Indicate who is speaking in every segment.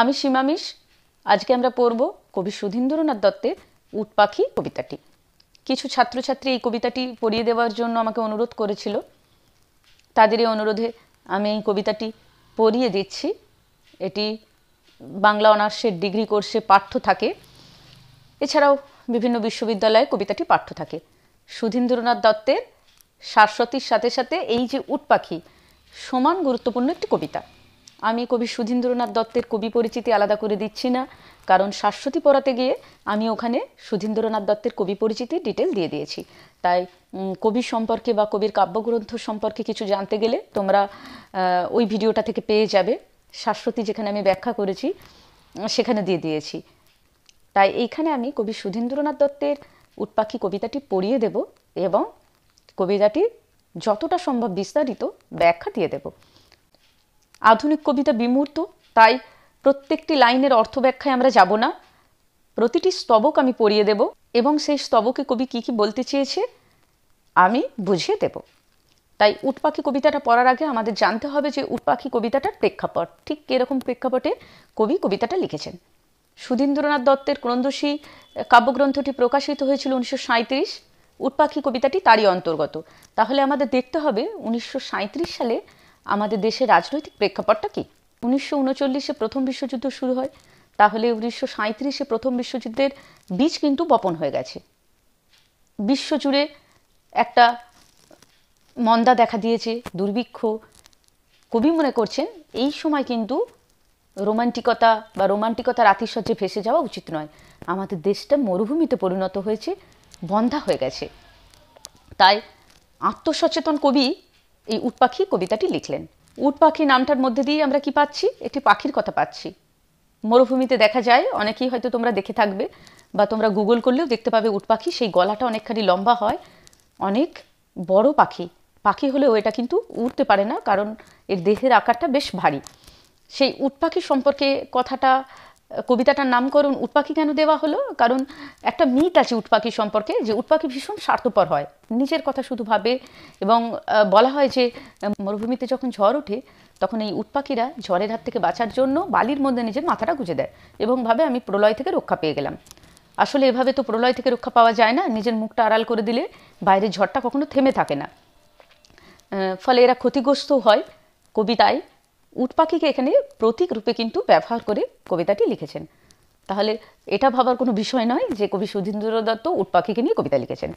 Speaker 1: আমি সীমামিষ আজকে আমরা পড়ব কবি সুধীন্দ্রনাথ দত্তের উটপাখি কবিতাটি কিছু ছাত্রছাত্রী এই কবিতাটি পড়িয়ে দেওয়ার জন্য আমাকে অনুরোধ করেছিল তাদের এই অনুরোধে আমি এই কবিতাটি পড়িয়ে দিচ্ছি এটি বাংলা অনার্সের ডিগ্রি কোর্সে পাঠ্য থাকে এছাড়াও বিভিন্ন বিশ্ববিদ্যালয়ে কবিতাটি পাঠ্য থাকে সুধীন্দ্রনাথ দত্তের শাশ্বতীর সাথে সাথে এই যে উটপাখি সমান গুরুত্বপূর্ণ একটি কবিতা আমি কবি সুধীন্দ্রনাথ দত্তের কবি পরিচিতি আলাদা করে দিচ্ছি না কারণ শাশ্বতী পড়াতে গিয়ে আমি ওখানে সুধীন্দ্রনাথ দত্তের কবি পরিচিতি ডিটেল দিয়ে দিয়েছি তাই কবি সম্পর্কে বা কবির কাব্যগ্রন্থ সম্পর্কে কিছু জানতে গেলে তোমরা ওই ভিডিওটা থেকে পেয়ে যাবে শাশ্বতী যেখানে আমি ব্যাখ্যা করেছি সেখানে দিয়ে দিয়েছি তাই এইখানে আমি কবি সুধীন্দ্রনাথ দত্তের উটপাখি কবিতাটি পড়িয়ে দেব এবং কবিতাটি যতটা সম্ভব বিস্তারিত ব্যাখ্যা দিয়ে দেবো আধুনিক কবিতা বিমূর্ত তাই প্রত্যেকটি লাইনের অর্থ ব্যাখ্যায় আমরা যাব না প্রতিটি স্তবক আমি পড়িয়ে দেব এবং সেই স্তবকে কবি কি কি বলতে চেয়েছে আমি বুঝিয়ে দেব তাই উটপাখি কবিতাটা পড়ার আগে আমাদের জানতে হবে যে উটপাখি কবিতাটার প্রেক্ষাপট ঠিক কীরকম প্রেক্ষাপটে কবি কবিতাটা লিখেছেন সুধীন্দ্রনাথ দত্তের ক্রন্দসী কাব্যগ্রন্থটি প্রকাশিত হয়েছিল উনিশশো সাঁইত্রিশ উটপাখি কবিতাটি তারই অন্তর্গত তাহলে আমাদের দেখতে হবে উনিশশো সাঁইত্রিশ সালে আমাদের দেশের রাজনৈতিক প্রেক্ষাপটটা কি উনিশশো উনচল্লিশে প্রথম বিশ্বযুদ্ধ শুরু হয় তাহলে উনিশশো সাঁত্রিশে প্রথম বিশ্বযুদ্ধের বীজ কিন্তু বপন হয়ে গেছে বিশ্বজুড়ে একটা মন্দা দেখা দিয়েছে দুর্ভিক্ষ কবি মনে করছেন এই সময় কিন্তু রোমান্টিকতা বা রোমান্টিকতার আতিশয্যে ভেসে যাওয়া উচিত নয় আমাদের দেশটা মরুভূমিতে পরিণত হয়েছে বন্ধা হয়ে গেছে তাই আত্মসচেতন কবি এই উট পাখি কবিতাটি লিখলেন উট পাখি নামটার মধ্যে দিয়ে আমরা কি পাচ্ছি একটি পাখির কথা পাচ্ছি মরুভূমিতে দেখা যায় অনেকেই হয়তো তোমরা দেখে থাকবে বা তোমরা গুগল করলেও দেখতে পাবে উট পাখি সেই গলাটা অনেকখানি লম্বা হয় অনেক বড় পাখি পাখি হলেও এটা কিন্তু উড়তে পারে না কারণ এর দেহের আকারটা বেশ ভারী সেই উট পাখি সম্পর্কে কথাটা কবিতাটার নামকরণ উটপাখি কেন দেওয়া হলো কারণ একটা মিথ আছে উটপাখি সম্পর্কে যে উটপাখি ভীষণ স্বার্থপর হয় নিজের কথা শুধু ভাবে এবং বলা হয় যে মরুভূমিতে যখন ঝড় ওঠে তখন এই উটপাখিরা ঝড়ের হাত থেকে বাঁচার জন্য বালির মধ্যে নিজের মাথাটা গুঁজে দেয় এবং ভাবে আমি প্রলয় থেকে রক্ষা পেয়ে গেলাম আসলে এভাবে তো প্রলয় থেকে রক্ষা পাওয়া যায় না নিজের মুখটা আড়াল করে দিলে বাইরের ঝড়টা কখনো থেমে থাকে না ফলে এরা ক্ষতিগ্রস্ত হয় কবিতায় উট পাখিকে এখানে প্রতীক রূপে কিন্তু ব্যবহার করে কবিতাটি লিখেছেন তাহলে এটা ভাবার কোনো বিষয় নয় যে কবি সুধীন্দ্র দত্ত উটপাখিকে নিয়ে কবিতা লিখেছেন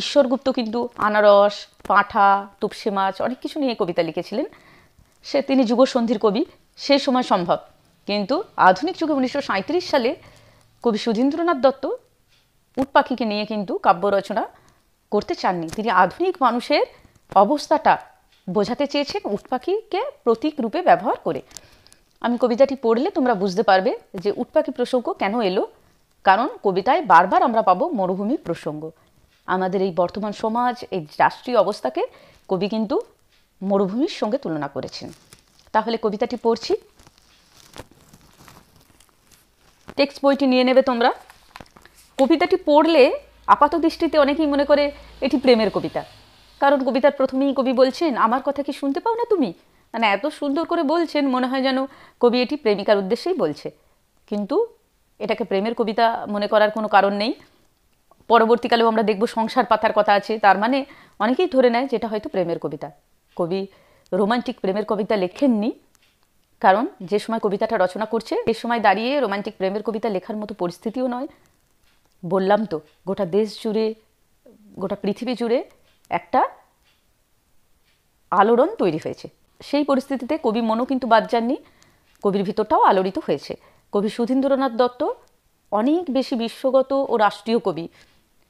Speaker 1: ঈশ্বরগুপ্ত কিন্তু আনারস পাঁঠা তুপসে মাছ অনেক কিছু নিয়ে কবিতা লিখেছিলেন সে তিনি যুগসন্ধির কবি সে সময় সম্ভব কিন্তু আধুনিক যুগে উনিশশো সালে কবি সুধীন্দ্রনাথ দত্ত উটপাখিকে নিয়ে কিন্তু কাব্য রচনা করতে চাননি তিনি আধুনিক মানুষের অবস্থাটা বোঝাতে চেয়েছেন উট পাখিকে প্রতীক রূপে ব্যবহার করে আমি কবিতাটি পড়লে তোমরা বুঝতে পারবে যে উট পাখি প্রসঙ্গ কেন এলো কারণ কবিতায় বারবার আমরা পাবো মরুভূমির প্রসঙ্গ আমাদের এই বর্তমান সমাজ এই রাষ্ট্রীয় অবস্থাকে কবি কিন্তু মরুভূমির সঙ্গে তুলনা করেছেন তাহলে কবিতাটি পড়ছি টেক্সট বইটি নিয়ে নেবে তোমরা কবিতাটি পড়লে আপাত দৃষ্টিতে অনেকেই মনে করে এটি প্রেমের কবিতা কারণ কবিতার প্রথমেই কবি বলছেন আমার কথা কি শুনতে পাও না তুমি মানে এত সুন্দর করে বলছেন মনে হয় যেন কবি এটি প্রেমিকার উদ্দেশ্যেই বলছে কিন্তু এটাকে প্রেমের কবিতা মনে করার কোনো কারণ নেই পরবর্তীকালেও আমরা দেখব সংসার পাতার কথা আছে তার মানে অনেকেই ধরে নেয় যেটা হয়তো প্রেমের কবিতা কবি রোমান্টিক প্রেমের কবিতা লেখেননি কারণ যে সময় কবিতাটা রচনা করছে সে সময় দাঁড়িয়ে রোমান্টিক প্রেমের কবিতা লেখার মতো পরিস্থিতিও নয় বললাম তো গোটা দেশ জুড়ে গোটা পৃথিবী জুড়ে একটা আলোড়ন তৈরি হয়েছে সেই পরিস্থিতিতে কবি মনও কিন্তু বাদ যাননি কবির ভিতরটাও আলোড়িত হয়েছে কবি সুধীন্দ্রনাথ দত্ত অনেক বেশি বিশ্বগত ও রাষ্ট্রীয় কবি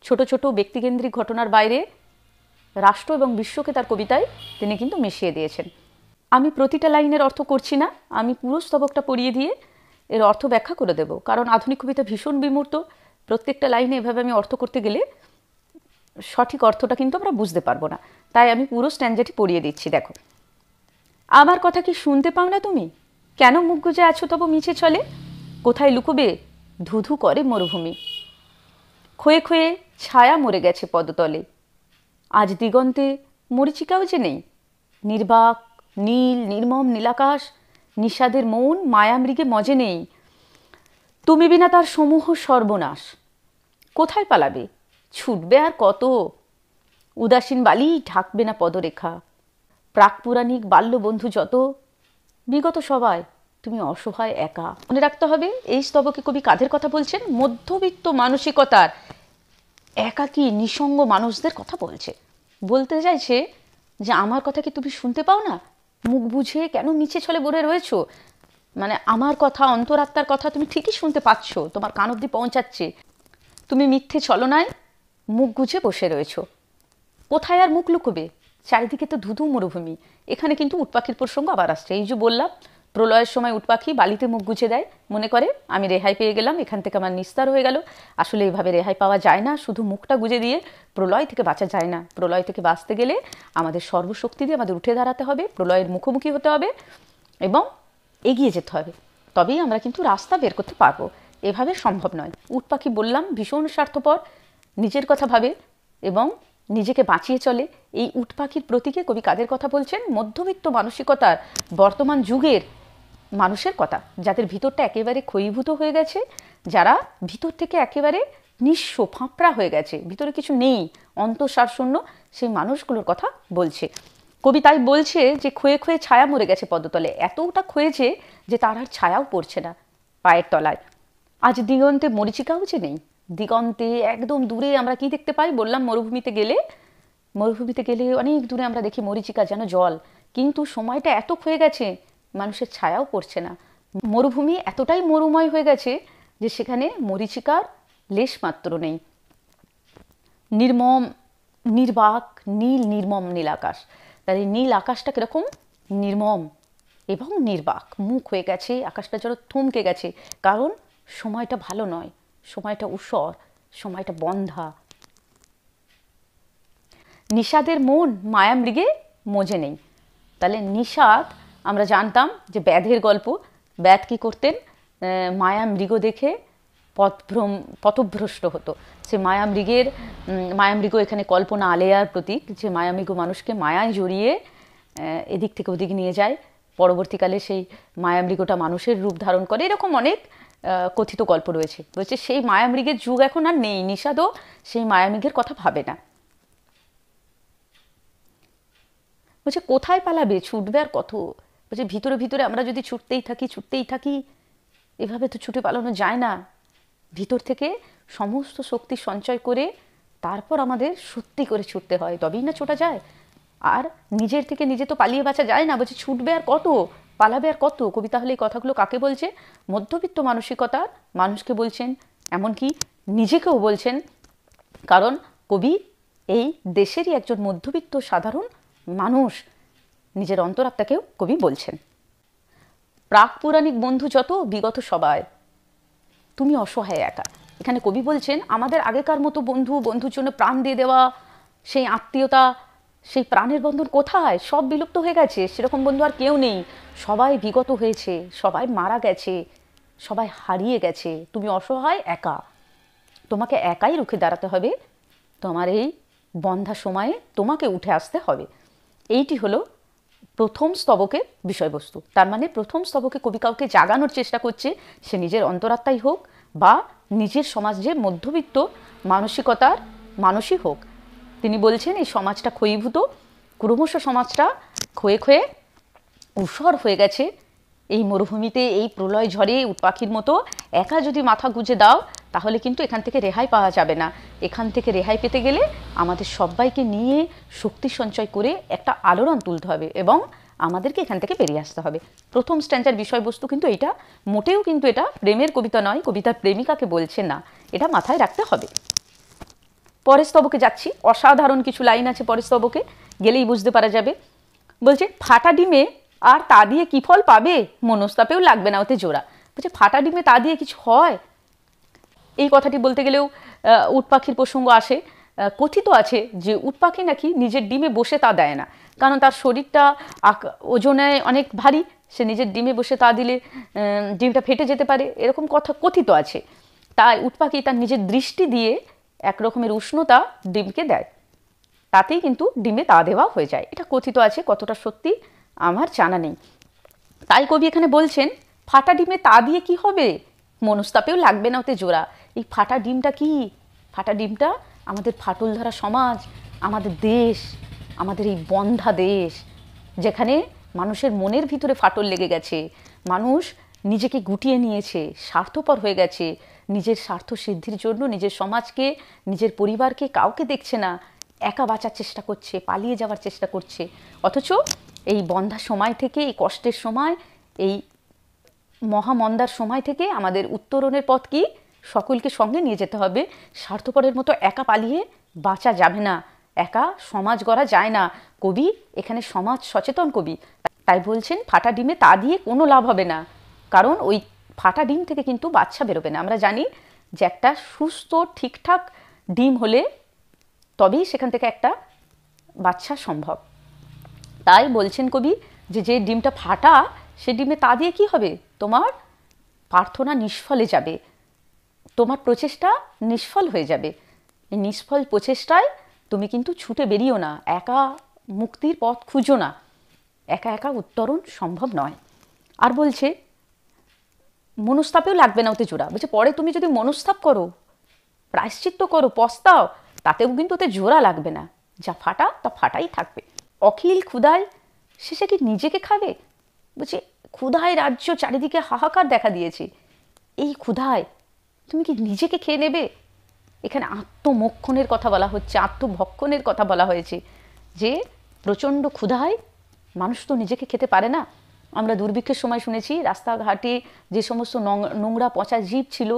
Speaker 1: ছোট ছোট ব্যক্তিকেন্দ্রিক ঘটনার বাইরে রাষ্ট্র এবং বিশ্বকে তার কবিতায় তিনি কিন্তু মিশিয়ে দিয়েছেন আমি প্রতিটা লাইনের অর্থ করছি না আমি পুরো স্তবকটা পড়িয়ে দিয়ে এর অর্থ ব্যাখ্যা করে দেব কারণ আধুনিক কবিতা ভীষণ বিমূর্ত প্রত্যেকটা লাইনে এভাবে আমি অর্থ করতে গেলে সঠিক অর্থটা কিন্তু আমরা বুঝতে পারবো না তাই আমি পুরো স্ট্যান্ডাটি পড়িয়ে দিচ্ছি দেখো আমার কথা কি শুনতে পাও না তুমি কেন মুখ গুজে আছো তবু মিছে চলে কোথায় লুকোবে ধুধু করে মরুভূমি খয়ে খয়ে ছায়া মরে গেছে পদতলে আজ দিগন্তে মরিচিকাও যে নেই নির্বাক নীল নির্মম নীলাকাশ নিষাদের মন মায়ামৃগে মজে নেই তুমি বিনা তার সমূহ সর্বনাশ কোথায় পালাবে ছুটবে আর কত উদাসীন বালি ঢাকবে না পদরেখা প্রাকপুরাণিক বাল্যবন্ধু যত বিগত সবাই তুমি অসহায় একা মনে রাখতে হবে এই স্তবকে কবি কাদের কথা বলছেন মধ্যবিত্ত মানসিকতার একাকি নিঃসঙ্গ মানুষদের কথা বলছে বলতে চাইছে যে আমার কথা কি তুমি শুনতে পাও না মুখ বুঝে কেন নিচে ছলে বলে রয়েছ মানে আমার কথা অন্তরাত্মার কথা তুমি ঠিকই শুনতে পাচ্ছ তোমার কান অব্দি পৌঁছাচ্ছে তুমি মিথ্যে ছলনায় মুখ গুজে বসে রয়েছ কোথায় আর মুখ লুকোবে চারিদিকে তো ধুধু মরুভূমি এখানে কিন্তু উটপাখির প্রসঙ্গ আবার আসছে এই যে বললাম প্রলয়ের সময় উটপাখি বালিতে মুখ গুজে দেয় মনে করে আমি রেহাই পেয়ে গেলাম এখান থেকে আমার নিস্তার হয়ে গেল আসলে এইভাবে রেহাই পাওয়া যায় না শুধু মুখটা গুজে দিয়ে প্রলয় থেকে বাঁচা যায় না প্রলয় থেকে বাঁচতে গেলে আমাদের সর্বশক্তি দিয়ে আমাদের উঠে দাঁড়াতে হবে প্রলয়ের মুখোমুখি হতে হবে এবং এগিয়ে যেতে হবে তবেই আমরা কিন্তু রাস্তা বের করতে পারবো এভাবে সম্ভব নয় উটপাখি বললাম ভীষণ স্বার্থপর নিজের কথা ভাবে এবং নিজেকে বাঁচিয়ে চলে এই উট পাখির প্রতীকে কবি কাদের কথা বলছেন মধ্যবিত্ত মানসিকতার বর্তমান যুগের মানুষের কথা যাদের ভিতরটা একেবারে ক্ষয়ীভূত হয়ে গেছে যারা ভিতর থেকে একেবারে নিঃস্ব ফাঁপড়া হয়ে গেছে ভিতরে কিছু নেই অন্তঃসার শূন্য সেই মানুষগুলোর কথা বলছে কবি তাই বলছে যে ক্ষয়ে ক্ষয়ে ছায়া মরে গেছে পদতলে এতটা ক্ষয়েছে যে তার আর ছায়াও পড়ছে না পায়ের তলায় আজ দিগন্তে মরিচিকাও যে নেই দিগন্তে একদম দূরে আমরা কি দেখতে পাই বললাম মরুভূমিতে গেলে মরুভূমিতে গেলে অনেক দূরে আমরা দেখি মরিচিকা যেন জল কিন্তু সময়টা এত হয়ে গেছে মানুষের ছায়াও পড়ছে না মরুভূমি এতটাই মরুময় হয়ে গেছে যে সেখানে মরিচিকার লেশ মাত্র নেই নির্মম নির্বাক নীল নির্মম নীল আকাশ তাহলে নীল আকাশটা কীরকম নির্মম এবং নির্বাক মুখ হয়ে গেছে আকাশটা যেন থমকে গেছে কারণ সময়টা ভালো নয় সময়টা উসর সময়টা বন্ধা নিষাদের মন মায়ামৃগে মজে নেই তাহলে নিষাদ আমরা জানতাম যে ব্যাধের গল্প ব্যাধ কি করতেন মায়ামৃগ দেখে পথভ্রম পথভ্রষ্ট হতো সে মৃগের মায়া মৃগ এখানে কল্পনা আলেয়ার প্রতীক যে মায়ামৃগ মানুষকে মায়ায় জড়িয়ে এদিক থেকে ওদিক নিয়ে যায় পরবর্তীকালে সেই মায়ামৃগটা মানুষের রূপ ধারণ করে এরকম অনেক কথিত গল্প রয়েছে বলছে সেই মায়ামৃগের যুগ এখন আর নেই নিষাদও সেই মায়ামৃগের কথা ভাবে না বলছে কোথায় পালাবে ছুটবে আর কত বলছে ভিতরে ভিতরে আমরা যদি ছুটতেই থাকি ছুটতেই থাকি এভাবে তো ছুটে পালানো যায় না ভিতর থেকে সমস্ত শক্তি সঞ্চয় করে তারপর আমাদের সত্যি করে ছুটতে হয় তবেই না ছোটা যায় আর নিজের থেকে নিজে তো পালিয়ে বাঁচা যায় না বলছে ছুটবে আর কত পালাবে আর কত কবিতা হলে এই কথাগুলো কাকে বলছে মধ্যবিত্ত মানসিকতা মানুষকে বলছেন এমনকি নিজেকেও বলছেন কারণ কবি এই দেশেরই একজন মধ্যবিত্ত সাধারণ মানুষ নিজের অন্তরাত্মাকেও কবি বলছেন প্রাক পৌরাণিক বন্ধু যত বিগত সবাই তুমি অসহায় একা এখানে কবি বলছেন আমাদের আগেকার মতো বন্ধু বন্ধুর জন্য প্রাণ দিয়ে দেওয়া সেই আত্মীয়তা সেই প্রাণের বন্ধন কোথায় সব বিলুপ্ত হয়ে গেছে সেরকম বন্ধু আর কেউ নেই সবাই বিগত হয়েছে সবাই মারা গেছে সবাই হারিয়ে গেছে তুমি অসহায় একা তোমাকে একাই রুখে দাঁড়াতে হবে তোমার এই বন্ধা সময়ে তোমাকে উঠে আসতে হবে এইটি হলো প্রথম স্তবকের বিষয়বস্তু তার মানে প্রথম স্তবকে কবি কাউকে জাগানোর চেষ্টা করছে সে নিজের অন্তরাত্মাই হোক বা নিজের সমাজের মধ্যবিত্ত মানসিকতার মানুষই হোক তিনি বলছেন এই সমাজটা ক্ষয়ীভূত ক্রমশ সমাজটা ক্ষয়ে ক্ষয়ে উসর হয়ে গেছে এই মরুভূমিতে এই প্রলয় ঝড়ে পাখির মতো একা যদি মাথা গুঁজে দাও তাহলে কিন্তু এখান থেকে রেহাই পাওয়া যাবে না এখান থেকে রেহাই পেতে গেলে আমাদের সবাইকে নিয়ে শক্তি সঞ্চয় করে একটা আলোড়ন তুলতে হবে এবং আমাদেরকে এখান থেকে বেরিয়ে আসতে হবে প্রথম স্ট্যান্ডার বিষয়বস্তু কিন্তু এটা মোটেও কিন্তু এটা প্রেমের কবিতা নয় কবিতার প্রেমিকাকে বলছে না এটা মাথায় রাখতে হবে পরেস্তবকে যাচ্ছি অসাধারণ কিছু লাইন আছে পরেস্তবকে গেলেই বুঝতে পারা যাবে বলছে ফাটা ডিমে আর তা দিয়ে কি ফল পাবে মনস্তাপেও লাগবে না ওতে জোড়া বলছে ফাটা ডিমে তা দিয়ে কিছু হয় এই কথাটি বলতে গেলেও উটপাখির প্রসঙ্গ আসে কথিত আছে যে উটপাখি নাকি নিজের ডিমে বসে তা দেয় না কারণ তার শরীরটা ওজনে অনেক ভারী সে নিজের ডিমে বসে তা দিলে ডিমটা ফেটে যেতে পারে এরকম কথা কথিত আছে তাই উটপাখি তার নিজের দৃষ্টি দিয়ে একরকমের উষ্ণতা ডিমকে দেয় তাতেই কিন্তু ডিমে তা দেওয়া হয়ে যায় এটা কথিত আছে কতটা সত্যি আমার জানা নেই তাই কবি এখানে বলছেন ফাটা ডিমে তা দিয়ে কি হবে মনস্তাপেও লাগবে না ওতে জোড়া এই ফাটা ডিমটা কি ফাটা ডিমটা আমাদের ফাটল ধরা সমাজ আমাদের দেশ আমাদের এই বন্ধা দেশ যেখানে মানুষের মনের ভিতরে ফাটল লেগে গেছে মানুষ নিজেকে গুটিয়ে নিয়েছে স্বার্থপর হয়ে গেছে নিজের স্বার্থ সিদ্ধির জন্য নিজের সমাজকে নিজের পরিবারকে কাউকে দেখছে না একা বাঁচার চেষ্টা করছে পালিয়ে যাওয়ার চেষ্টা করছে অথচ এই বন্ধা সময় থেকে এই কষ্টের সময় এই মহামন্দার সময় থেকে আমাদের উত্তরণের পথ কি সকলকে সঙ্গে নিয়ে যেতে হবে স্বার্থপরের মতো একা পালিয়ে বাঁচা যাবে না একা সমাজ গড়া যায় না কবি এখানে সমাজ সচেতন কবি তাই বলছেন ফাটা ডিমে তা দিয়ে কোনো লাভ হবে না কারণ ওই ফাটা ডিম থেকে কিন্তু বাচ্চা বেরোবে না আমরা জানি যে একটা সুস্থ ঠিকঠাক ডিম হলে তবেই সেখান থেকে একটা বাচ্চা সম্ভব তাই বলছেন কবি যে যে ডিমটা ফাটা সে ডিমে তা দিয়ে কি হবে তোমার প্রার্থনা নিষ্ফলে যাবে তোমার প্রচেষ্টা নিষ্ফল হয়ে যাবে এই নিষ্ফল প্রচেষ্টায় তুমি কিন্তু ছুটে বেরিও না একা মুক্তির পথ খুঁজো না একা একা উত্তরণ সম্ভব নয় আর বলছে মনস্তাপেও লাগবে না ওতে জোড়া বলছে পরে তুমি যদি মনস্তাপ করো প্রায়শ্চিত্ত করো পস্তাও তাতেও কিন্তু ওতে জোড়া লাগবে না যা ফাটা তা ফাটাই থাকবে অখিল ক্ষুধায় সে কি নিজেকে খাবে বলছে ক্ষুধায় রাজ্য চারিদিকে হাহাকার দেখা দিয়েছে এই ক্ষুধায় তুমি কি নিজেকে খেয়ে নেবে এখানে আত্মমক্ষণের কথা বলা হচ্ছে আত্মভক্ষণের কথা বলা হয়েছে যে প্রচণ্ড ক্ষুধায় মানুষ তো নিজেকে খেতে পারে না আমরা দুর্ভিক্ষের সময় শুনেছি রাস্তাঘাটে যে সমস্ত নোংরা পচা জীব ছিল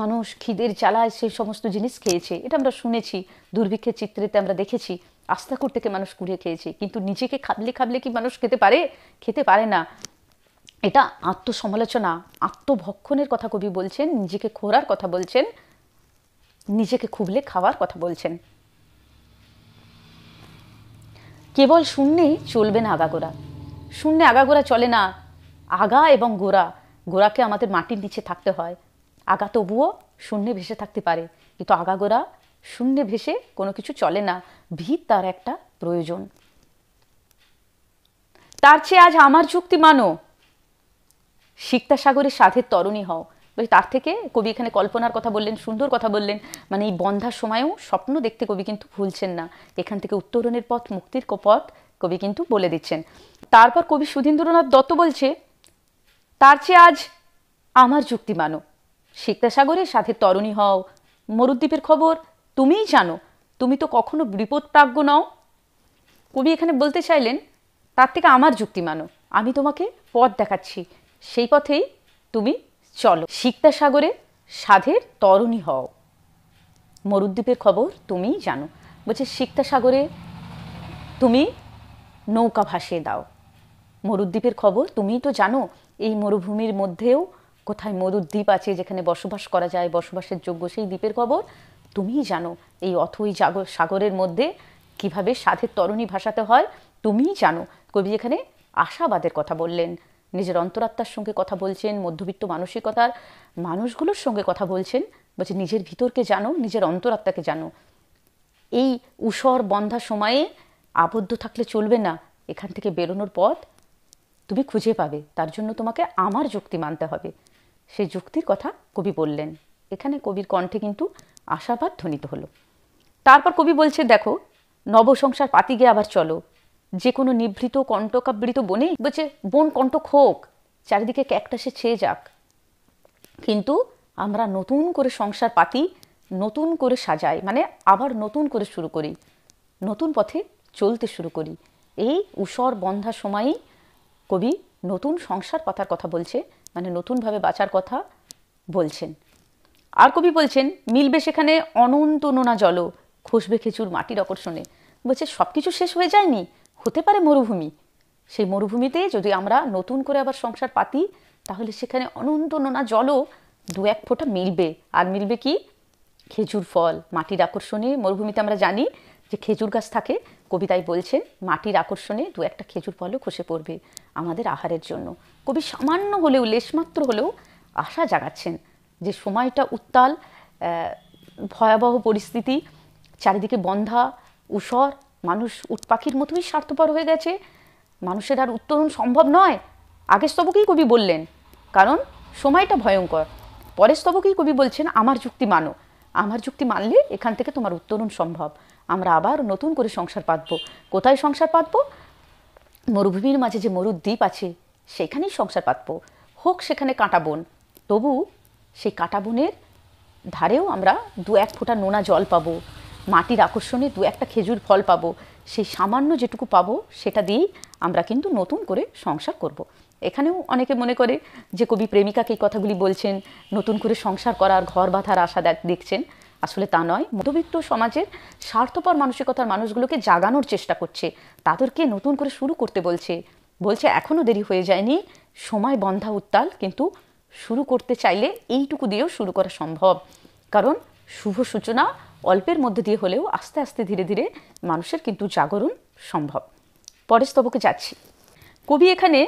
Speaker 1: মানুষ খিদের চালায় সেই সমস্ত জিনিস খেয়েছে এটা আমরা শুনেছি দুর্ভিক্ষের চিত্রেতে আমরা দেখেছি আস্তাকুর থেকে মানুষ কুড়িয়ে খেয়েছে কিন্তু নিজেকে খাবলে খাবলে কি মানুষ খেতে পারে খেতে পারে না এটা আত্মসমালোচনা আত্মভক্ষণের কথা কবি বলছেন নিজেকে খোরার কথা বলছেন নিজেকে খুবলে খাওয়ার কথা বলছেন কেবল শুনলেই চলবে না আগাগোড়া শূন্যে গোড়া চলে না আগা এবং গোড়া গোড়াকে আমাদের মাটির নিচে থাকতে হয় আগা তবুও শূন্যে ভেসে থাকতে পারে কিন্তু গোড়া শূন্যে ভেসে কোনো কিছু চলে না ভিত তার একটা প্রয়োজন তার চেয়ে আজ আমার যুক্তি মানো সিক্তা সাগরে সাধের তরণী হও তার থেকে কবি এখানে কল্পনার কথা বললেন সুন্দর কথা বললেন মানে এই বন্ধার সময়েও স্বপ্ন দেখতে কবি কিন্তু ভুলছেন না এখান থেকে উত্তরণের পথ মুক্তির পথ কবি কিন্তু বলে দিচ্ছেন তারপর কবি সুধীন্দ্রনাথ দত্ত বলছে তার চেয়ে আজ আমার যুক্তি মানো সাগরের সাথে তরণী হও মরুদ্বীপের খবর তুমিই জানো তুমি তো কখনো বিপদপ্রাজ্ঞ নও কবি এখানে বলতে চাইলেন তার থেকে আমার যুক্তি মানো আমি তোমাকে পথ দেখাচ্ছি সেই পথেই তুমি চলো সাগরে সাধের তরণী হও মরুদ্বীপের খবর তুমিই জানো বলছে সাগরে তুমি নৌকা ভাসিয়ে দাও মরুদ্বীপের খবর তুমিই তো জানো এই মরুভূমির মধ্যেও কোথায় মরুদ্বীপ আছে যেখানে বসবাস করা যায় বসবাসের যোগ্য সেই দ্বীপের খবর তুমিই জানো এই অথই সাগরের মধ্যে কিভাবে সাধের তরণী ভাসাতে হয় তুমিই জানো কবি এখানে আশাবাদের কথা বললেন নিজের অন্তরাত্মার সঙ্গে কথা বলছেন মধ্যবিত্ত মানসিকতার মানুষগুলোর সঙ্গে কথা বলছেন বলছে নিজের ভিতরকে জানো নিজের অন্তরাত্মাকে জানো এই উসর বন্ধা সময়ে আবদ্ধ থাকলে চলবে না এখান থেকে বেরোনোর পথ তুমি খুঁজে পাবে তার জন্য তোমাকে আমার যুক্তি মানতে হবে সেই যুক্তির কথা কবি বললেন এখানে কবির কণ্ঠে কিন্তু আশাবাদ ধ্বনিত হলো তারপর কবি বলছে দেখো নবসংসার পাতি গিয়ে আবার চলো যে কোনো নিভৃত কণ্ঠকাবৃত বনে বলছে বন কণ্ঠক হোক চারিদিকে ক্যাকটাসে ছেয়ে যাক কিন্তু আমরা নতুন করে সংসার পাতি নতুন করে সাজাই মানে আবার নতুন করে শুরু করি নতুন পথে চলতে শুরু করি এই উসর বন্ধা সময়েই কবি নতুন সংসার পাতার কথা বলছে মানে নতুনভাবে বাঁচার কথা বলছেন আর কবি বলছেন মিলবে সেখানে অনন্ত নোনা জল খসবে খেচুর মাটির আকর্ষণে বলছে সব কিছু শেষ হয়ে যায়নি হতে পারে মরুভূমি সেই মরুভূমিতে যদি আমরা নতুন করে আবার সংসার পাতি তাহলে সেখানে অনন্ত নোনা জলও দু এক ফোঁটা মিলবে আর মিলবে কি খেজুর ফল মাটির আকর্ষণে মরুভূমিতে আমরা জানি যে খেজুর গাছ থাকে কবিতায় বলছেন মাটির আকর্ষণে দু একটা খেজুর ফলও খসে পড়বে আমাদের আহারের জন্য কবি সামান্য হলেও লেশমাত্র হলেও আশা জাগাচ্ছেন যে সময়টা উত্তাল ভয়াবহ পরিস্থিতি চারিদিকে বন্ধা উসর মানুষ উটপাখির মতোই স্বার্থপর হয়ে গেছে মানুষের আর উত্তরণ সম্ভব নয় আগের স্তবকেই কবি বললেন কারণ সময়টা ভয়ঙ্কর পরের স্তবকেই কবি বলছেন আমার যুক্তি মানো আমার যুক্তি মানলে এখান থেকে তোমার উত্তরণ সম্ভব আমরা আবার নতুন করে সংসার পাতব কোথায় সংসার পাতব মরুভূমির মাঝে যে মরুদ্বীপ আছে সেখানেই সংসার পাতব হোক সেখানে কাঁটা বন তবু সেই কাঁটা বনের ধারেও আমরা দু এক ফোঁটা নোনা জল পাবো মাটির আকর্ষণে দু একটা খেজুর ফল পাবো সেই সামান্য যেটুকু পাবো সেটা দিয়েই আমরা কিন্তু নতুন করে সংসার করব। এখানেও অনেকে মনে করে যে কবি প্রেমিকাকে এই কথাগুলি বলছেন নতুন করে সংসার করার ঘর বাঁধার আশা দেখছেন আসলে তা নয় মধ্যবিত্ত সমাজের স্বার্থপর মানসিকতার মানুষগুলোকে জাগানোর চেষ্টা করছে তাদেরকে নতুন করে শুরু করতে বলছে বলছে এখনও দেরি হয়ে যায়নি সময় বন্ধা উত্তাল কিন্তু শুরু করতে চাইলে এইটুকু দিয়েও শুরু করা সম্ভব কারণ শুভ সূচনা অল্পের মধ্যে দিয়ে হলেও আস্তে আস্তে ধীরে ধীরে মানুষের কিন্তু জাগরণ সম্ভব স্তবকে যাচ্ছি কবি এখানে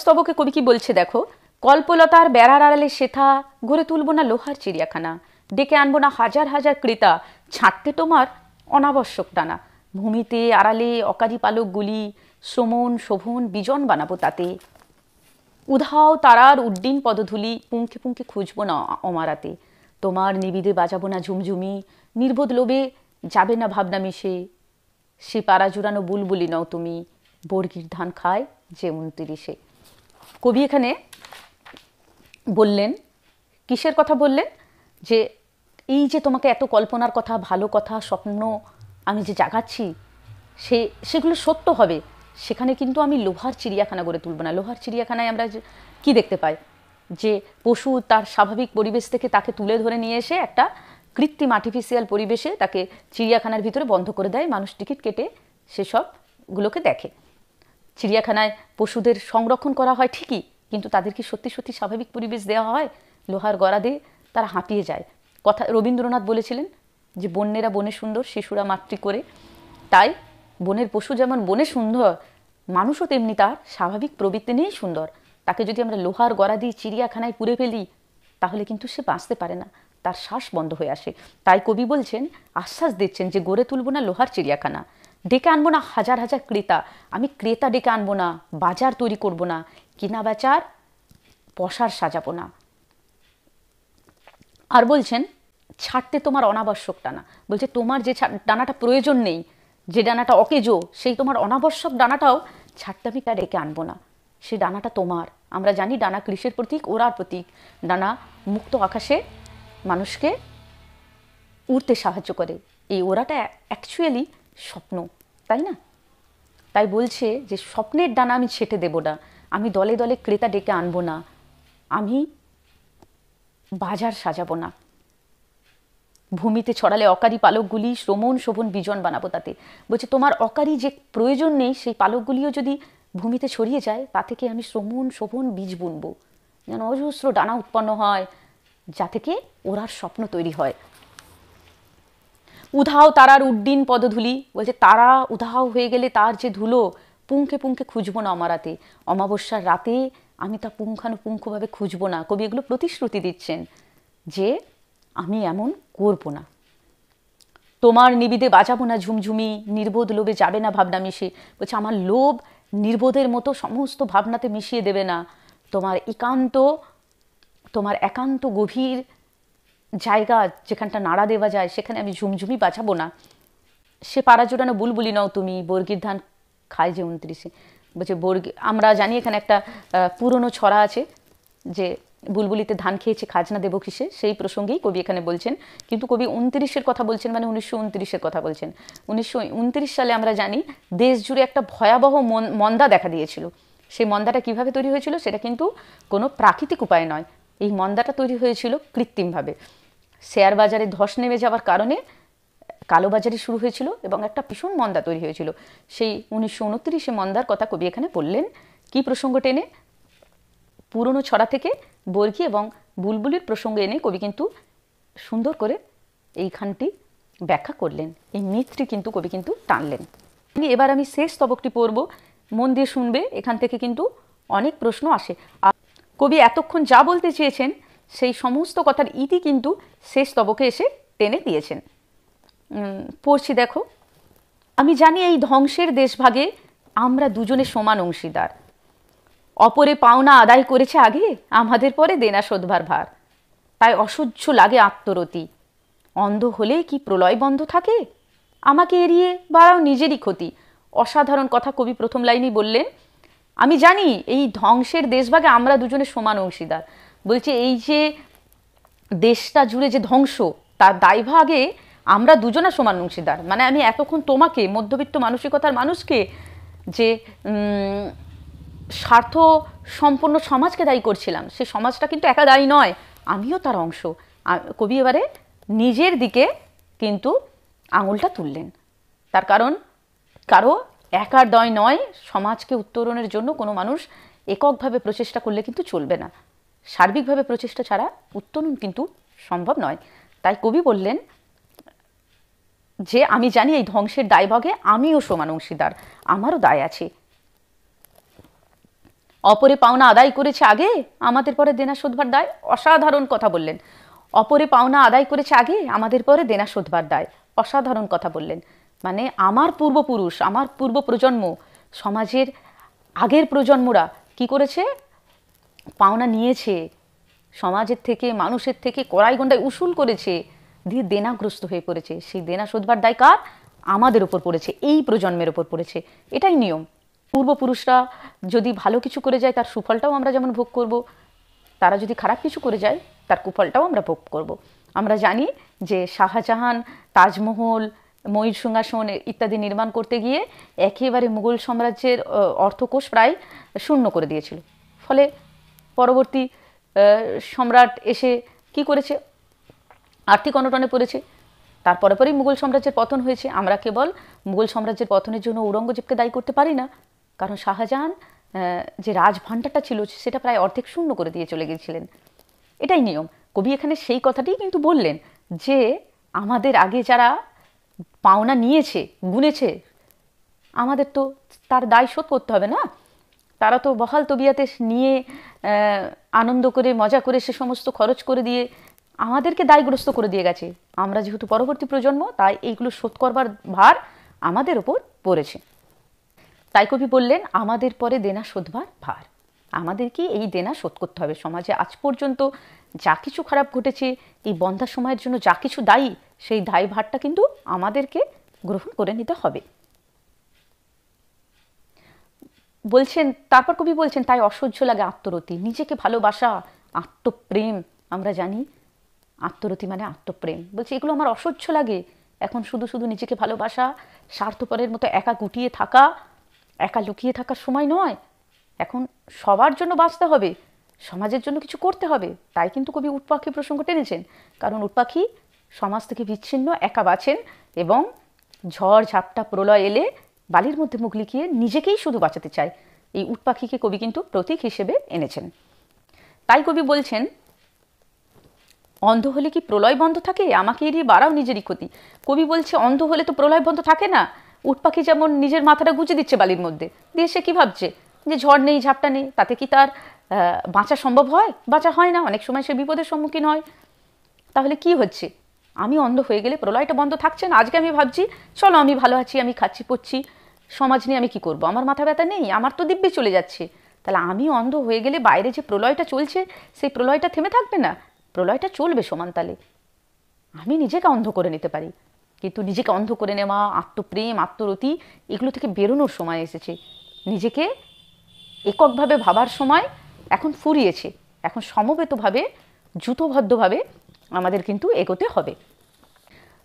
Speaker 1: স্তবকে কবি কি বলছে দেখো কল্পলতার বেড়ার আড়ালে শেথা গড়ে তুলব না লোহার চিড়িয়াখানা ডেকে আনবো না হাজার হাজার ক্রেতা ছাড়তে তোমার অনাবশ্যক টানা ভূমিতে আড়ালে অকারি পালক গুলি শ্রমণ শোভন বিজন বানাবো তাতে উধাও তারার উড্ডিন পদধুলি পুঙ্খে পুঙ্খে খুঁজবো না অমারাতে তোমার নিবিদে বাজাবো না ঝুমঝুমি নির্বোধ লোভে যাবে না ভাবনা মিশে সে পাড়া জুড়ানো বুলবুলি নাও তুমি বর্গির ধান খায় যে উনতিরিশে কবি এখানে বললেন কিসের কথা বললেন যে এই যে তোমাকে এত কল্পনার কথা ভালো কথা স্বপ্ন আমি যে জাগাচ্ছি সে সেগুলো সত্য হবে সেখানে কিন্তু আমি লোহার চিড়িয়াখানা গড়ে তুলব না লোহার চিড়িয়াখানায় আমরা কি দেখতে পাই যে পশু তার স্বাভাবিক পরিবেশ থেকে তাকে তুলে ধরে নিয়ে এসে একটা কৃত্রিম আর্টিফিশিয়াল পরিবেশে তাকে চিড়িয়াখানার ভিতরে বন্ধ করে দেয় মানুষ টিকিট কেটে সেসবগুলোকে দেখে চিড়িয়াখানায় পশুদের সংরক্ষণ করা হয় ঠিকই কিন্তু তাদের কি সত্যি সত্যি স্বাভাবিক পরিবেশ দেওয়া হয় লোহার গড়া দিয়ে তারা হাঁপিয়ে যায় কথা রবীন্দ্রনাথ বলেছিলেন যে বন্যেরা বনে সুন্দর শিশুরা মাতৃ করে তাই বনের পশু যেমন বনে সুন্দর মানুষও তেমনি তার স্বাভাবিক প্রবৃত্তি নিয়েই সুন্দর তাকে যদি আমরা লোহার গড়া দিয়ে চিড়িয়াখানায় পুড়ে ফেলি তাহলে কিন্তু সে বাঁচতে পারে না তার শ্বাস বন্ধ হয়ে আসে তাই কবি বলছেন আশ্বাস দিচ্ছেন যে গড়ে তুলব না লোহার চিড়িয়াখানা ডেকে আনবো না হাজার হাজার ক্রেতা আমি ক্রেতা ডেকে আনবো না বাজার তৈরি করব না কেনা বেচার পশার সাজাবো না আর বলছেন ছাড়তে তোমার অনাবশ্যক টানা বলছে তোমার যে ডানাটা প্রয়োজন নেই যে ডানাটা অকেজো সেই তোমার অনাবশ্যক ডানাটাও ছাড়তে আমি তা ডেকে আনবো না সে ডানাটা তোমার আমরা জানি ডানা কৃষের প্রতীক ওরার প্রতীক ডানা মুক্ত আকাশে মানুষকে উড়তে সাহায্য করে এই ওরাটা অ্যাকচুয়ালি স্বপ্ন তাই না তাই বলছে যে স্বপ্নের ডানা আমি ছেটে দেবো না আমি দলে দলে ক্রেতা ডেকে আনবো না আমি বাজার সাজাবো না ভূমিতে ছড়ালে অকারি পালকগুলি শ্রমণ শোভন বিজন বানাবো তাতে বলছে তোমার অকারি যে প্রয়োজন নেই সেই পালকগুলিও যদি ভূমিতে ছড়িয়ে যায় তা থেকে আমি শ্রমণ শোভন বীজ বুনবো যেন অজস্র ডানা উৎপন্ন হয় যা থেকে ওরার স্বপ্ন তৈরি হয় উধাও তারার উড্ডিন পদধূলি বলছে তারা উধাও হয়ে গেলে তার যে ধুলো পুঙ্কে পুঙ্কে খুঁজবো না অমারাতে অমাবস্যার রাতে আমি তা পুঙ্খানুপুঙ্খভাবে খুঁজবো না কবি এগুলো প্রতিশ্রুতি দিচ্ছেন যে আমি এমন করব না তোমার নিবিদে বাজাবো না ঝুমঝুমি নির্বোধ লোভে যাবে না ভাবনা মিশে বলছে আমার লোভ নির্বোধের মতো সমস্ত ভাবনাতে মিশিয়ে দেবে না তোমার একান্ত তোমার একান্ত গভীর জায়গা যেখানটা নাড়া দেওয়া যায় সেখানে আমি ঝুমঝুমি বাঁচাবো না সে পাড়া জোড়ানো বুলবুলি নাও তুমি বর্গির ধান খায় যে উনত্রিশে বলছে বর্গি আমরা জানি এখানে একটা পুরনো ছড়া আছে যে বুলবুলিতে ধান খেয়েছে খাজনা দেব কিসে সেই প্রসঙ্গেই কবি এখানে বলছেন কিন্তু কবি উনত্রিশের কথা বলছেন মানে উনিশশো উনত্রিশের কথা বলছেন উনিশশো সালে আমরা জানি দেশ জুড়ে একটা ভয়াবহ মন্দা দেখা দিয়েছিল সেই মন্দাটা কিভাবে তৈরি হয়েছিল সেটা কিন্তু কোনো প্রাকৃতিক উপায় নয় এই মন্দাটা তৈরি হয়েছিল কৃত্রিমভাবে শেয়ার বাজারে ধস নেমে যাওয়ার কারণে কালোবাজারি শুরু হয়েছিল এবং একটা ভীষণ মন্দা তৈরি হয়েছিল সেই উনিশশো উনত্রিশে মন্দার কথা কবি এখানে বললেন কি প্রসঙ্গ টেনে পুরনো ছড়া থেকে বর্গি এবং বুলবুলির প্রসঙ্গে এনে কবি কিন্তু সুন্দর করে এইখানটি ব্যাখ্যা করলেন এই মিথটি কিন্তু কবি কিন্তু টানলেন এবার আমি শেষ তবকটি পড়ব মন দিয়ে শুনবে এখান থেকে কিন্তু অনেক প্রশ্ন আসে আর কবি এতক্ষণ যা বলতে চেয়েছেন সেই সমস্ত কথার ইতি কিন্তু শেষ তবকে এসে টেনে দিয়েছেন পড়ছি দেখো আমি জানি এই ধ্বংসের দেশভাগে আমরা দুজনে সমান অংশীদার অপরে পাওনা আদায় করেছে আগে আমাদের পরে দেনা শোধবার ভার তাই অসহ্য লাগে আত্মরতি অন্ধ হলে কি প্রলয় বন্ধ থাকে আমাকে এড়িয়ে বাড়াও নিজেরই ক্ষতি অসাধারণ কথা কবি প্রথম লাইনেই বললেন আমি জানি এই ধ্বংসের দেশভাগে আমরা দুজনে সমান অংশীদার বলছে এই যে দেশটা জুড়ে যে ধ্বংস তার দায়ভাগে আমরা দুজনা সমান অংশীদার মানে আমি এতক্ষণ তোমাকে মধ্যবিত্ত মানসিকতার মানুষকে যে স্বার্থ সম্পন্ন সমাজকে দায়ী করছিলাম সে সমাজটা কিন্তু একা দায়ী নয় আমিও তার অংশ কবি এবারে নিজের দিকে কিন্তু আঙুলটা তুললেন তার কারণ কারো একার দয় নয় সমাজকে উত্তরণের জন্য কোনো মানুষ এককভাবে প্রচেষ্টা করলে কিন্তু চলবে না সার্বিকভাবে প্রচেষ্টা ছাড়া উত্তরণ কিন্তু সম্ভব নয় তাই কবি বললেন যে আমি জানি এই ধ্বংসের দায়ভাগে আমিও সমান অংশীদার আমারও দায় আছে অপরে পাওনা আদায় করেছে আগে আমাদের পরে দেনা শোধবার দায় অসাধারণ কথা বললেন অপরে পাওনা আদায় করেছে আগে আমাদের পরে দেনা শোধবার দায় অসাধারণ কথা বললেন মানে আমার পূর্বপুরুষ আমার পূর্ব প্রজন্ম সমাজের আগের প্রজন্মরা কি করেছে পাওনা নিয়েছে সমাজের থেকে মানুষের থেকে কড়াই গন্ডায় উসুল করেছে দিয়ে দেনাগ্রস্ত হয়ে পড়েছে সেই দেনা শোধবার দায় কার আমাদের ওপর পড়েছে এই প্রজন্মের ওপর পড়েছে এটাই নিয়ম পূর্বপুরুষরা যদি ভালো কিছু করে যায় তার সুফলটাও আমরা যেমন ভোগ করব তারা যদি খারাপ কিছু করে যায় তার কুফলটাও আমরা ভোগ করব আমরা জানি যে শাহজাহান তাজমহল ময়ূর সিংহাসন ইত্যাদি নির্মাণ করতে গিয়ে একেবারে মুঘল সাম্রাজ্যের অর্থকোষ প্রায় শূন্য করে দিয়েছিল ফলে পরবর্তী সম্রাট এসে কি করেছে আর্থিক অনটনে পড়েছে তারপরে পরেই মুঘল সাম্রাজ্যের পতন হয়েছে আমরা কেবল মুঘল সাম্রাজ্যের পতনের জন্য ঔরঙ্গজেবকে দায়ী করতে পারি না কারণ শাহজাহান যে রাজভাণ্ডারটা ছিল সেটা প্রায় অর্ধেক শূন্য করে দিয়ে চলে গিয়েছিলেন এটাই নিয়ম কবি এখানে সেই কথাটাই কিন্তু বললেন যে আমাদের আগে যারা পাওনা নিয়েছে গুনেছে আমাদের তো তার দায় শোধ করতে হবে না তারা তো বহাল তবিয়াতে নিয়ে আনন্দ করে মজা করে সে সমস্ত খরচ করে দিয়ে আমাদেরকে দায়গ্রস্ত করে দিয়ে গেছে আমরা যেহেতু পরবর্তী প্রজন্ম তাই এইগুলো শোধ করবার ভার আমাদের ওপর পড়েছে তাই কবি বললেন আমাদের পরে দেনা শোধবার ভার আমাদেরকে এই দেনা শোধ করতে হবে সমাজে আজ পর্যন্ত যা কিছু খারাপ ঘটেছে এই বন্ধার সময়ের জন্য যা কিছু দায়ী সেই দায়ী ভারটা কিন্তু আমাদেরকে গ্রহণ করে নিতে হবে বলছেন তারপর কবি বলছেন তাই অসহ্য লাগে আত্মরতি নিজেকে ভালোবাসা আত্মপ্রেম আমরা জানি আত্মরতি মানে আত্মপ্রেম বলছি এগুলো আমার অসহ্য লাগে এখন শুধু শুধু নিজেকে ভালোবাসা স্বার্থপরের মতো একা গুটিয়ে থাকা একা লুকিয়ে থাকার সময় নয় এখন সবার জন্য বাঁচতে হবে সমাজের জন্য কিছু করতে হবে তাই কিন্তু কবি উটপাখি প্রসঙ্গ টেনেছেন কারণ উটপাখি সমাজ থেকে বিচ্ছিন্ন একা বাঁচেন এবং ঝড় ঝাপটা প্রলয় এলে বালির মধ্যে মুখ লিখিয়ে নিজেকেই শুধু বাঁচাতে চায় এই উটপাখিকে কবি কিন্তু প্রতীক হিসেবে এনেছেন তাই কবি বলছেন অন্ধ হলে কি প্রলয় বন্ধ থাকে আমাকে এড়িয়ে বাড়াও নিজেরই ক্ষতি কবি বলছে অন্ধ হলে তো প্রলয় বন্ধ থাকে না উট পাখি যেমন নিজের মাথাটা গুজে দিচ্ছে বালির মধ্যে দিয়ে সে কী ভাবছে যে ঝড় নেই ঝাপটা নেই তাতে কি তার বাঁচা সম্ভব হয় বাঁচা হয় না অনেক সময় সে বিপদের সম্মুখীন হয় তাহলে কি হচ্ছে আমি অন্ধ হয়ে গেলে প্রলয়টা বন্ধ থাকছে না আজকে আমি ভাবছি চলো আমি ভালো আছি আমি খাচ্ছি পড়ছি সমাজ নিয়ে আমি কি করব আমার মাথা ব্যথা নেই আমার তো দিব্যে চলে যাচ্ছে তাহলে আমি অন্ধ হয়ে গেলে বাইরে যে প্রলয়টা চলছে সেই প্রলয়টা থেমে থাকবে না প্রলয়টা চলবে সমানতালে আমি নিজেকে অন্ধ করে নিতে পারি কিন্তু নিজেকে অন্ধ করে নেওয়া আত্মপ্রেম আত্মরতি এগুলো থেকে বেরোনোর সময় এসেছে নিজেকে এককভাবে ভাবার সময় এখন ফুরিয়েছে এখন সমবেতভাবে জুতোবদ্ধভাবে আমাদের কিন্তু এগোতে হবে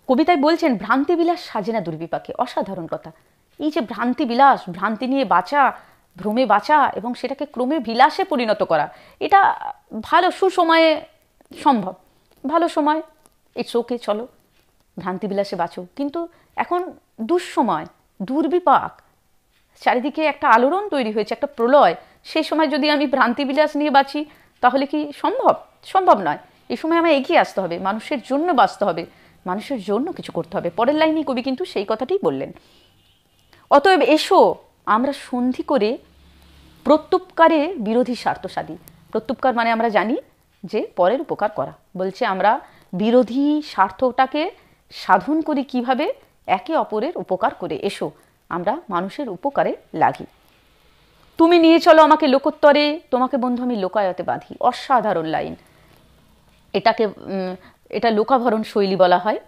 Speaker 1: কবিতায় বলছেন ভ্রান্তি বিলাস সাজে না দুর্বিপাকে অসাধারণ কথা এই যে ভ্রান্তিবিলাস ভ্রান্তি নিয়ে বাঁচা ভ্রমে বাঁচা এবং সেটাকে ক্রমে বিলাসে পরিণত করা এটা ভালো সুসময়ে সম্ভব ভালো সময় ইটস ওকে চলো ভ্রান্তিবিলাসে বাঁচো কিন্তু এখন দুঃসময় দুর্বিপাক চারিদিকে একটা আলোড়ন তৈরি হয়েছে একটা প্রলয় সেই সময় যদি আমি ভ্রান্তি বিলাস নিয়ে বাঁচি তাহলে কি সম্ভব সম্ভব নয় এই সময় আমায় এগিয়ে আসতে হবে মানুষের জন্য বাঁচতে হবে মানুষের জন্য কিছু করতে হবে পরের লাইনেই কবি কিন্তু সেই কথাটি বললেন অতএব এসো আমরা সন্ধি করে প্রত্যুপকারে বিরোধী স্বার্থসাদী প্রত্যুপকার মানে আমরা জানি যে পরের উপকার করা বলছে আমরা বিরোধী স্বার্থটাকে সাধন করি কিভাবে একে অপরের উপকার করে এসো আমরা মানুষের উপকারে লাগি তুমি নিয়ে চলো আমাকে লোকোত্তরে তোমাকে বন্ধু আমি লোকায়তে বাঁধি অসাধারণ লাইন এটাকে এটা লোকাভরণ শৈলী বলা হয়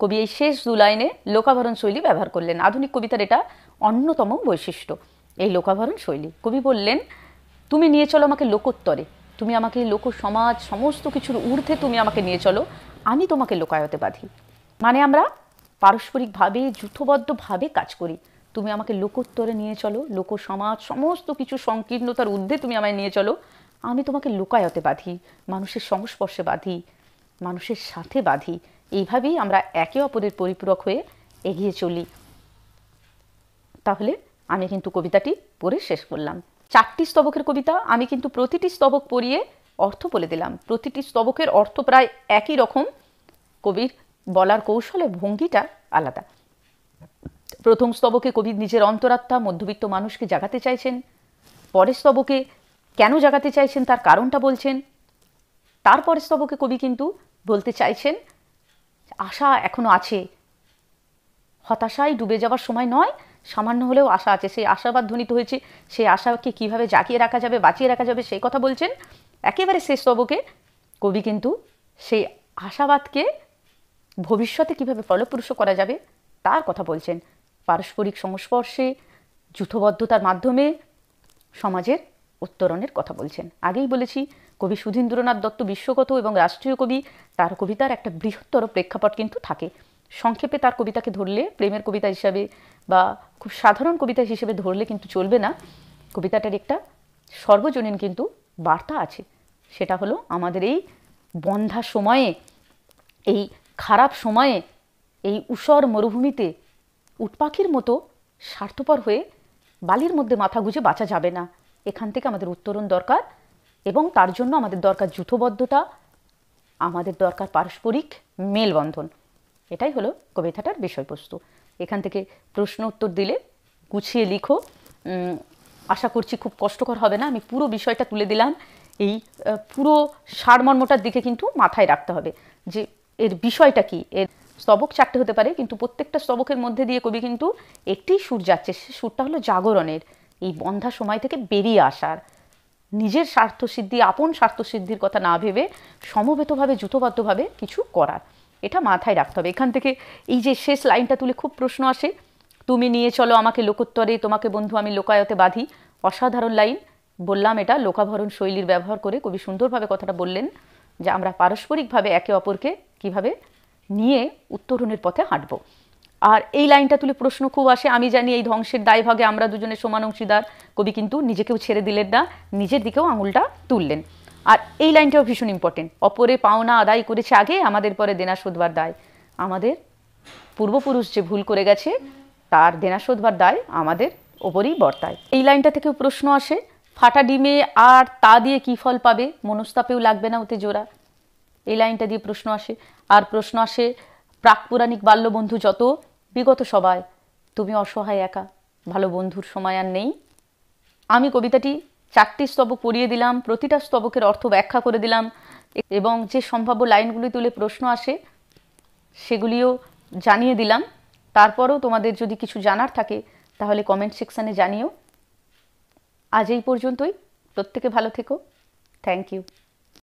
Speaker 1: কবি এই শেষ দু লাইনে লোকাভরণ শৈলী ব্যবহার করলেন আধুনিক কবিতার এটা অন্যতম বৈশিষ্ট্য এই লোকাভরণ শৈলী কবি বললেন তুমি নিয়ে চলো আমাকে লোকোত্তরে তুমি আমাকে লোক সমাজ সমস্ত কিছুর ঊর্ধ্বে তুমি আমাকে নিয়ে চলো আমি তোমাকে লোকায়তে বাঁধি মানে আমরা পারস্পরিকভাবে যুথবদ্ধভাবে কাজ করি তুমি আমাকে লোকোত্তরে নিয়ে চলো লোক সমাজ সমস্ত কিছু সংকীর্ণতার ঊর্ধ্বে তুমি আমায় নিয়ে চলো আমি তোমাকে লোকায়তে বাঁধি মানুষের সংস্পর্শে বাঁধি মানুষের সাথে বাঁধি এইভাবেই আমরা একে অপরের পরিপূরক হয়ে এগিয়ে চলি তাহলে আমি কিন্তু কবিতাটি পড়ে শেষ করলাম চারটি স্তবকের কবিতা আমি কিন্তু প্রতিটি স্তবক পড়িয়ে অর্থ বলে দিলাম প্রতিটি স্তবকের অর্থ প্রায় একই রকম কবির বলার কৌশলে ভঙ্গিটা আলাদা প্রথম স্তবকে কবি নিজের অন্তরাত্মা মধ্যবিত্ত মানুষকে জাগাতে চাইছেন পরের স্তবকে কেন জাগাতে চাইছেন তার কারণটা বলছেন তারপরের স্তবকে কবি কিন্তু বলতে চাইছেন আশা এখনও আছে হতাশায় ডুবে যাওয়ার সময় নয় সামান্য হলেও আশা আছে সেই আশাবাদ ধ্বনিত হয়েছে সেই আশাকে কিভাবে জাগিয়ে রাখা যাবে বাঁচিয়ে রাখা যাবে সেই কথা বলছেন একেবারে শেষ তবকে কবি কিন্তু সেই আশাবাদকে ভবিষ্যতে কিভাবে ফলপ্রসূ করা যাবে তার কথা বলছেন পারস্পরিক সংস্পর্শে যুথবদ্ধতার মাধ্যমে সমাজের উত্তরণের কথা বলছেন আগেই বলেছি কবি সুধীন্দ্রনাথ দত্ত বিশ্বগত এবং রাষ্ট্রীয় কবি তার কবিতার একটা বৃহত্তর প্রেক্ষাপট কিন্তু থাকে সংক্ষেপে তার কবিতাকে ধরলে প্রেমের কবিতা হিসাবে বা খুব সাধারণ কবিতা হিসেবে ধরলে কিন্তু চলবে না কবিতাটার একটা সর্বজনীন কিন্তু বার্তা আছে সেটা হলো আমাদের এই বন্ধা সময়ে এই খারাপ সময়ে এই উষর মরুভূমিতে উটপাখির মতো স্বার্থপর হয়ে বালির মধ্যে মাথা গুঁজে বাঁচা যাবে না এখান থেকে আমাদের উত্তরণ দরকার এবং তার জন্য আমাদের দরকার যুথবদ্ধতা আমাদের দরকার পারস্পরিক মেলবন্ধন এটাই হলো কবিতাটার বিষয়বস্তু এখান থেকে প্রশ্ন উত্তর দিলে গুছিয়ে লিখো আশা করছি খুব কষ্টকর হবে না আমি পুরো বিষয়টা তুলে দিলাম এই পুরো সারমর্মটার দিকে কিন্তু মাথায় রাখতে হবে যে এর বিষয়টা কি এর স্তবক চারটে হতে পারে কিন্তু প্রত্যেকটা স্তবকের মধ্যে দিয়ে কবি কিন্তু একটি সুর যাচ্ছে সে সুরটা হলো জাগরণের এই বন্ধা সময় থেকে বেরিয়ে আসার নিজের স্বার্থসিদ্ধি আপন স্বার্থসিদ্ধির কথা না ভেবে সমবেতভাবে জুতবদ্ধভাবে কিছু করার এটা মাথায় রাখতে হবে এখান থেকে এই যে শেষ লাইনটা তুলে খুব প্রশ্ন আসে তুমি নিয়ে চলো আমাকে লোকোত্তরে তোমাকে বন্ধু আমি লোকায়তে বাঁধি অসাধারণ লাইন বললাম এটা লোকাভরণ শৈলীর ব্যবহার করে কবি সুন্দরভাবে কথাটা বললেন যে আমরা পারস্পরিকভাবে একে অপরকে কিভাবে নিয়ে উত্তরণের পথে হাঁটব আর এই লাইনটা তুলে প্রশ্ন খুব আসে আমি জানি এই ধ্বংসের দায়ভাগে আমরা দুজনে সমান অংশীদার কবি কিন্তু নিজেকেও ছেড়ে দিলেন না নিজের দিকেও আঙুলটা তুললেন আর এই লাইনটাও ভীষণ ইম্পর্টেন্ট অপরে পাওনা আদায় করেছে আগে আমাদের পরে দেনা শোধবার দায় আমাদের পূর্বপুরুষ যে ভুল করে গেছে তার দেনা শোধবার দায় আমাদের ওপরেই বর্তায় এই লাইনটা থেকেও প্রশ্ন আসে ফাটা ডিমে আর তা দিয়ে কী ফল পাবে মনস্তাপেও লাগবে না ওতে জোড়া এই লাইনটা দিয়ে প্রশ্ন আসে আর প্রশ্ন আসে প্রাক বাল্যবন্ধু যত বিগত সবাই তুমি অসহায় একা ভালো বন্ধুর সময় আর নেই আমি কবিতাটি চারটি স্তবক পড়িয়ে দিলাম প্রতিটা স্তবকের অর্থ ব্যাখ্যা করে দিলাম এবং যে সম্ভাব্য লাইনগুলি তুলে প্রশ্ন আসে সেগুলিও জানিয়ে দিলাম তারপরও তোমাদের যদি কিছু জানার থাকে তাহলে কমেন্ট সেকশানে জানিও আজ এই পর্যন্তই প্রত্যেকে ভালো থেকো থ্যাংক ইউ